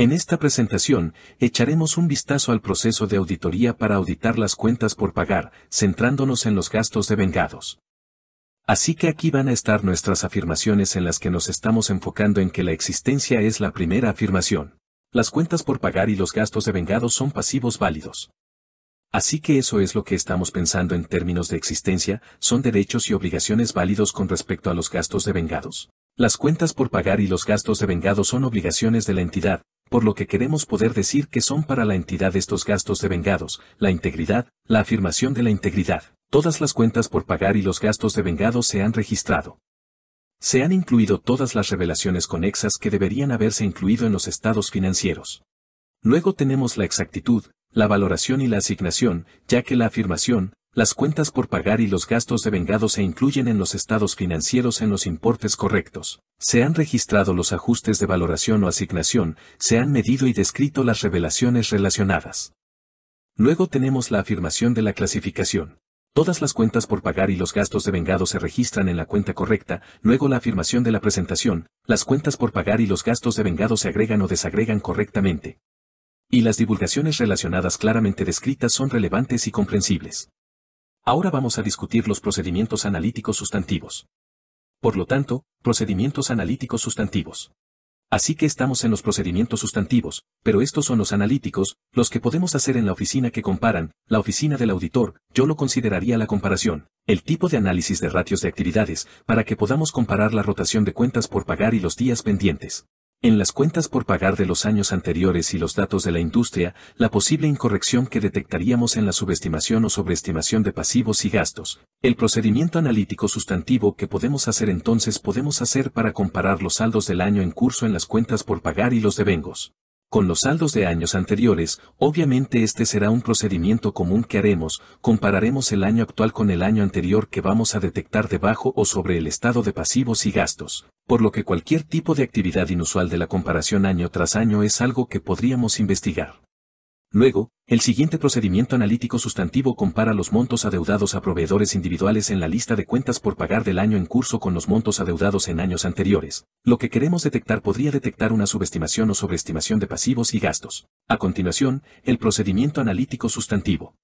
En esta presentación, echaremos un vistazo al proceso de auditoría para auditar las cuentas por pagar, centrándonos en los gastos de vengados. Así que aquí van a estar nuestras afirmaciones en las que nos estamos enfocando en que la existencia es la primera afirmación. Las cuentas por pagar y los gastos de vengados son pasivos válidos. Así que eso es lo que estamos pensando en términos de existencia, son derechos y obligaciones válidos con respecto a los gastos de vengados. Las cuentas por pagar y los gastos de vengados son obligaciones de la entidad, por lo que queremos poder decir que son para la entidad estos gastos de vengados, la integridad, la afirmación de la integridad. Todas las cuentas por pagar y los gastos de vengados se han registrado. Se han incluido todas las revelaciones conexas que deberían haberse incluido en los estados financieros. Luego tenemos la exactitud, la valoración y la asignación, ya que la afirmación, las cuentas por pagar y los gastos de vengado se incluyen en los estados financieros en los importes correctos. Se han registrado los ajustes de valoración o asignación, se han medido y descrito las revelaciones relacionadas. Luego tenemos la afirmación de la clasificación. Todas las cuentas por pagar y los gastos de vengado se registran en la cuenta correcta, luego la afirmación de la presentación, las cuentas por pagar y los gastos de vengado se agregan o desagregan correctamente. Y las divulgaciones relacionadas claramente descritas son relevantes y comprensibles. Ahora vamos a discutir los procedimientos analíticos sustantivos. Por lo tanto, procedimientos analíticos sustantivos. Así que estamos en los procedimientos sustantivos, pero estos son los analíticos, los que podemos hacer en la oficina que comparan, la oficina del auditor, yo lo consideraría la comparación, el tipo de análisis de ratios de actividades, para que podamos comparar la rotación de cuentas por pagar y los días pendientes. En las cuentas por pagar de los años anteriores y los datos de la industria, la posible incorrección que detectaríamos en la subestimación o sobreestimación de pasivos y gastos. El procedimiento analítico sustantivo que podemos hacer entonces podemos hacer para comparar los saldos del año en curso en las cuentas por pagar y los devengos. Con los saldos de años anteriores, obviamente este será un procedimiento común que haremos, compararemos el año actual con el año anterior que vamos a detectar debajo o sobre el estado de pasivos y gastos, por lo que cualquier tipo de actividad inusual de la comparación año tras año es algo que podríamos investigar. Luego, el siguiente procedimiento analítico sustantivo compara los montos adeudados a proveedores individuales en la lista de cuentas por pagar del año en curso con los montos adeudados en años anteriores. Lo que queremos detectar podría detectar una subestimación o sobreestimación de pasivos y gastos. A continuación, el procedimiento analítico sustantivo.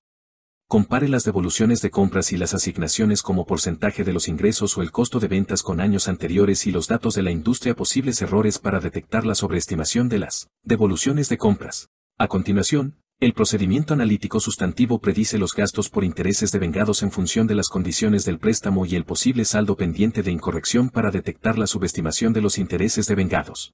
Compare las devoluciones de compras y las asignaciones como porcentaje de los ingresos o el costo de ventas con años anteriores y los datos de la industria posibles errores para detectar la sobreestimación de las devoluciones de compras. A continuación, el procedimiento analítico sustantivo predice los gastos por intereses devengados en función de las condiciones del préstamo y el posible saldo pendiente de incorrección para detectar la subestimación de los intereses vengados.